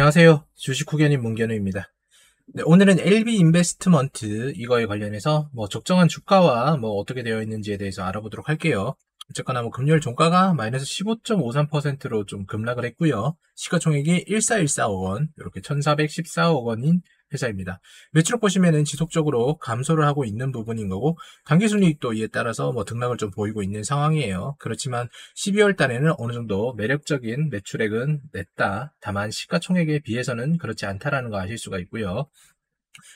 안녕하세요. 주식 후견인 문견우입니다. 네, 오늘은 LB 인베스트먼트 이거에 관련해서 뭐 적정한 주가와 뭐 어떻게 되어 있는지에 대해서 알아보도록 할게요. 어쨌거나 뭐 금요일 종가가 마이너스 15.53%로 좀 급락을 했고요. 시가총액이 1 4 1 4억원 이렇게 1414억 원인 회사입니다. 매출 보시면은 지속적으로 감소를 하고 있는 부분인 거고 단기순이익도 이에 따라서 뭐 등락을 좀 보이고 있는 상황이에요. 그렇지만 12월 달에는 어느 정도 매력적인 매출액은 냈다. 다만 시가총액에 비해서는 그렇지 않다라는 거 아실 수가 있고요.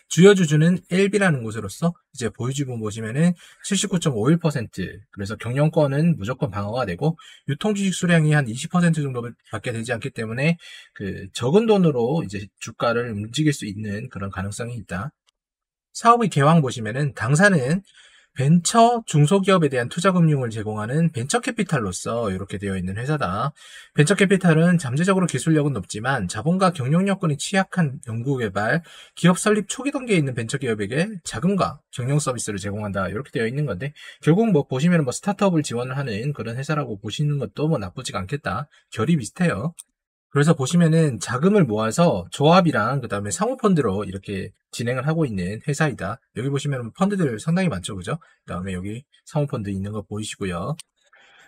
주요 주주는 LB라는 곳으로서 이제 보유지분 보시면은 79.51% 그래서 경영권은 무조건 방어가 되고 유통 주식 수량이 한 20% 정도밖에 되지 않기 때문에 그 적은 돈으로 이제 주가를 움직일 수 있는 그런 가능성이 있다. 사업의 개황 보시면은 당사는 벤처 중소기업에 대한 투자금융을 제공하는 벤처캐피탈로서 이렇게 되어 있는 회사다. 벤처캐피탈은 잠재적으로 기술력은 높지만 자본과 경영 여건이 취약한 연구개발, 기업 설립 초기 단계에 있는 벤처기업에게 자금과 경영 서비스를 제공한다. 이렇게 되어 있는 건데 결국 뭐 보시면 뭐 스타트업을 지원 하는 그런 회사라고 보시는 것도 뭐나쁘지 않겠다. 결이 비슷해요. 그래서 보시면은 자금을 모아서 조합이랑 그 다음에 상호펀드로 이렇게 진행을 하고 있는 회사이다. 여기 보시면 펀드들 상당히 많죠. 그죠? 그 다음에 여기 상호펀드 있는 거 보이시고요.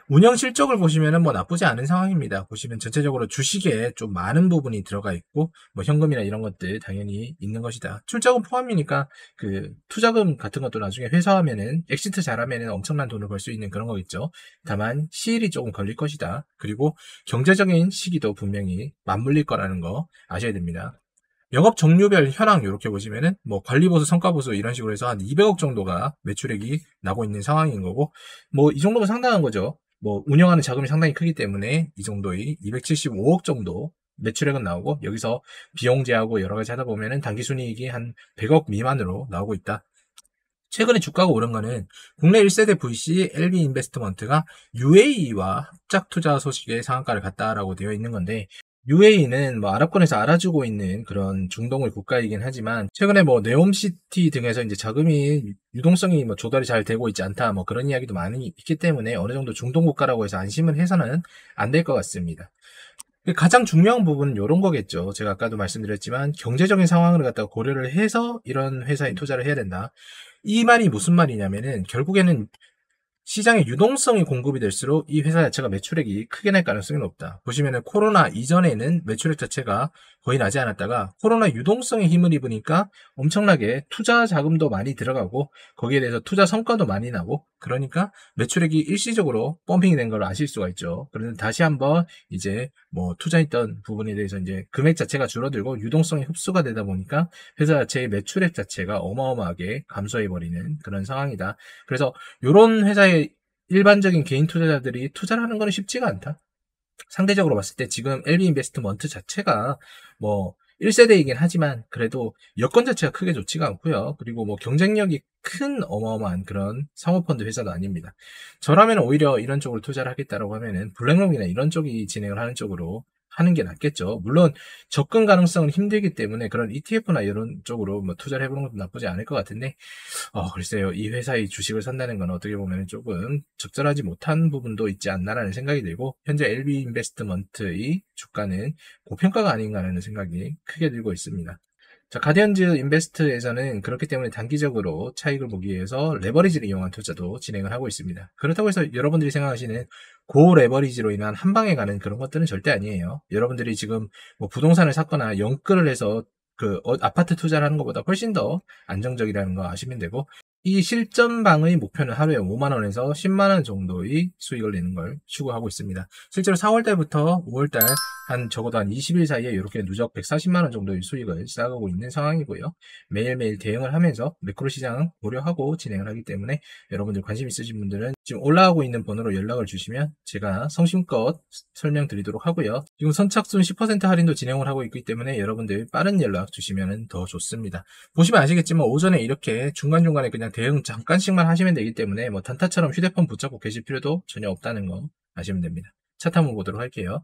운영 실적을 보시면은 뭐 나쁘지 않은 상황입니다. 보시면 전체적으로 주식에 좀 많은 부분이 들어가 있고 뭐 현금이나 이런 것들 당연히 있는 것이다. 출자금 포함이니까 그 투자금 같은 것도 나중에 회사하면은 엑시트 잘하면은 엄청난 돈을 벌 수 있는 그런 거겠죠. 다만 시일이 조금 걸릴 것이다. 그리고 경제적인 시기도 분명히 맞물릴 거라는 거 아셔야 됩니다. 영업 종류별 현황 이렇게 보시면은 뭐 관리 보수, 성과 보수 이런 식으로 해서 한 200억 정도가 매출액이 나고 있는 상황인 거고 뭐 이 정도면 상당한 거죠. 뭐 운영하는 자금이 상당히 크기 때문에 이 정도의 275억 정도 매출액은 나오고 여기서 비용 제하고 여러 가지 하다 보면은 단기순이익이 한 100억 미만으로 나오고 있다. 최근에 주가가 오른 거는 국내 1세대 VC LB 인베스트먼트가 UAE와 합작 투자 소식에 상한가를 갔다라고 되어 있는 건데 UAE는 뭐 아랍권에서 알아주고 있는 그런 중동의 국가이긴 하지만 최근에 뭐 네옴시티 등에서 이제 자금이 유동성이 뭐 조달이 잘 되고 있지 않다 뭐 그런 이야기도 많이 있기 때문에 어느 정도 중동 국가라고 해서 안심을 해서는 안 될 것 같습니다. 그 가장 중요한 부분은 이런 거겠죠. 제가 아까도 말씀드렸지만 경제적인 상황을 갖다가 고려를 해서 이런 회사에 투자를 해야 된다. 이 말이 무슨 말이냐면은 결국에는 시장의 유동성이 공급이 될수록 이 회사 자체가 매출액이 크게 날 가능성이 높다. 보시면은 코로나 이전에는 매출액 자체가 거의 나지 않았다가 코로나 유동성에 힘을 입으니까 엄청나게 투자 자금도 많이 들어가고 거기에 대해서 투자 성과도 많이 나고 그러니까 매출액이 일시적으로 펌핑이 된 걸 아실 수가 있죠. 그런데 다시 한번 이제 뭐 투자했던 부분에 대해서 이제 금액 자체가 줄어들고 유동성이 흡수가 되다 보니까 회사 자체의 매출액 자체가 어마어마하게 감소해 버리는 그런 상황이다. 그래서 이런 회사의 일반적인 개인 투자자들이 투자를 하는 것은 쉽지가 않다. 상대적으로 봤을 때 지금 LB 인베스트먼트 자체가 뭐 1세대이긴 하지만 그래도 여건 자체가 크게 좋지가 않고요. 그리고 뭐 경쟁력이 큰 어마어마한 그런 상호펀드 회사도 아닙니다. 저라면 오히려 이런 쪽으로 투자를 하겠다라고 하면은 블랙록이나 이런 쪽이 진행을 하는 쪽으로 하는 게 낫겠죠. 물론 접근 가능성은 힘들기 때문에 그런 ETF나 이런 쪽으로 뭐 투자를 해보는 것도 나쁘지 않을 것 같은데, 어, 글쎄요. 이 회사의 주식을 산다는 건 어떻게 보면 조금 적절하지 못한 부분도 있지 않나라는 생각이 들고, 현재 LB 인베스트먼트의 주가는 고평가가 아닌가라는 생각이 크게 들고 있습니다. 자, 가디언즈 인베스트에서는 그렇기 때문에 단기적으로 차익을 보기 위해서 레버리지를 이용한 투자도 진행을 하고 있습니다. 그렇다고 해서 여러분들이 생각하시는 고레버리지로 인한 한방에 가는 그런 것들은 절대 아니에요. 여러분들이 지금 뭐 부동산을 샀거나 영끌을 해서 그 어, 아파트 투자를 하는 것보다 훨씬 더 안정적이라는 거 아시면 되고 이 실전방의 목표는 하루에 5만원에서 10만원 정도의 수익을 내는 걸 추구하고 있습니다. 실제로 4월달부터 5월달 한 적어도 한 20일 사이에 이렇게 누적 140만원 정도의 수익을 쌓아가고 있는 상황이고요. 매일매일 대응을 하면서 매크로 시장 고려하고 진행을 하기 때문에 여러분들 관심 있으신 분들은 지금 올라오고 있는 번호로 연락을 주시면 제가 성심껏 설명드리도록 하고요. 지금 선착순 10% 할인도 진행을 하고 있기 때문에 여러분들 빠른 연락 주시면 더 좋습니다. 보시면 아시겠지만 오전에 이렇게 중간중간에 그냥 대응 잠깐씩만 하시면 되기 때문에 뭐 단타처럼 휴대폰 붙잡고 계실 필요도 전혀 없다는 거 아시면 됩니다. 차 타고 보도록 할게요.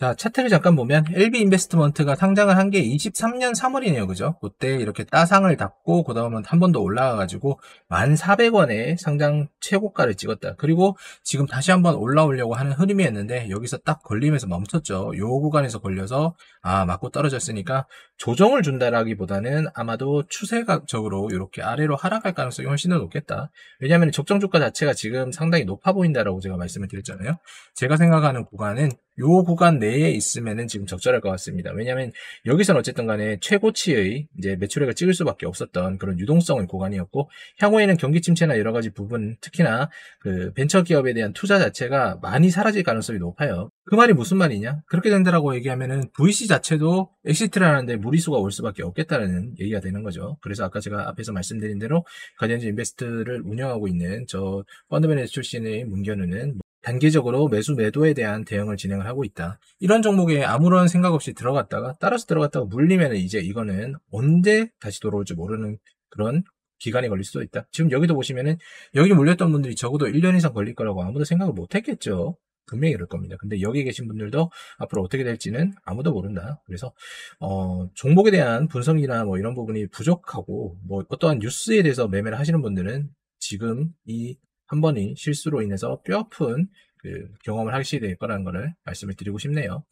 자, 차트를 잠깐 보면 LB 인베스트먼트가 상장을 한 게 23년 3월이네요. 그죠? 그때 이렇게 따상을 닫고 그다음은 한 번 더 올라가 가지고 1,400원에 상장 최고가를 찍었다. 그리고 지금 다시 한번 올라오려고 하는 흐름이었는데 여기서 딱 걸리면서 멈췄죠. 요 구간에서 걸려서 아, 맞고 떨어졌으니까 조정을 준다라기보다는 아마도 추세적으로 이렇게 아래로 하락할 가능성이 훨씬 더 높겠다. 왜냐하면 적정 주가 자체가 지금 상당히 높아 보인다라고 제가 말씀을 드렸잖아요. 제가 생각하는 구간은 요 구간 내에 있으면은 지금 적절할 것 같습니다. 왜냐하면 여기서는 어쨌든 간에 최고치의 이제 매출액을 찍을 수밖에 없었던 그런 유동성의 구간이었고 향후에는 경기 침체나 여러 가지 부분 특히나 그 벤처 기업에 대한 투자 자체가 많이 사라질 가능성이 높아요. 그 말이 무슨 말이냐? 그렇게 된다라고 얘기하면은 VC 자체도 엑시트를 하는데 무리수가 올 수밖에 없겠다는 얘기가 되는 거죠. 그래서 아까 제가 앞에서 말씀드린 대로 가디언즈 인베스트를 운영하고 있는 저 펀드매니저 출신의 문견우는 단기적으로 매수 매도에 대한 대응을 진행을 하고 있다. 이런 종목에 아무런 생각 없이 들어갔다가 따라서 들어갔다가 물리면 이제 이거는 언제 다시 돌아올지 모르는 그런 기간이 걸릴 수도 있다. 지금 여기도 보시면은 여기 물렸던 분들이 적어도 1년 이상 걸릴 거라고 아무도 생각을 못 했겠죠. 분명히 그럴 겁니다. 근데 여기 계신 분들도 앞으로 어떻게 될지는 아무도 모른다. 그래서 어, 종목에 대한 분석이나 뭐 이런 부분이 부족하고 뭐 어떠한 뉴스에 대해서 매매를 하시는 분들은 지금 이한 번이 실수로 인해서 뼈아픈 그 경험을 하시게 될 거라는 거를 말씀을 드리고 싶네요.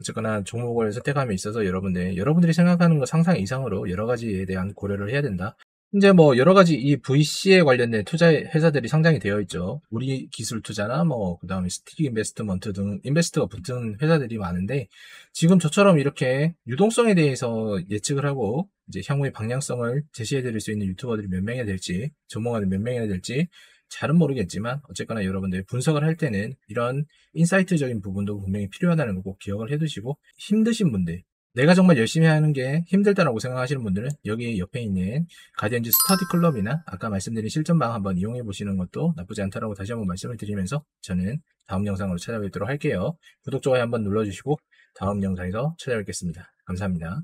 어쨌거나 종목을 선택함에 있어서 여러분들, 여러분들이 생각하는 것 상상 이상으로 여러 가지에 대한 고려를 해야 된다. 이제 뭐 여러 가지 이 VC에 관련된 투자 회사들이 상장이 되어 있죠. 우리 기술 투자나 뭐 그다음에 스틱 인베스트먼트 등 인베스트가 붙은 회사들이 많은데 지금 저처럼 이렇게 유동성에 대해서 예측을 하고 이제 향후의 방향성을 제시해 드릴 수 있는 유튜버들이 몇 명이나 될지 조망하는 몇 명이나 될지 잘은 모르겠지만 어쨌거나 여러분들 분석을 할 때는 이런 인사이트적인 부분도 분명히 필요하다는 거 꼭 기억을 해두시고 힘드신 분들 내가 정말 열심히 하는 게 힘들다라고 생각하시는 분들은 여기 옆에 있는 가디언즈 스터디 클럽이나 아까 말씀드린 실전방 한번 이용해 보시는 것도 나쁘지 않다라고 다시 한번 말씀을 드리면서 저는 다음 영상으로 찾아뵙도록 할게요. 구독, 좋아요 한번 눌러주시고 다음 영상에서 찾아뵙겠습니다. 감사합니다.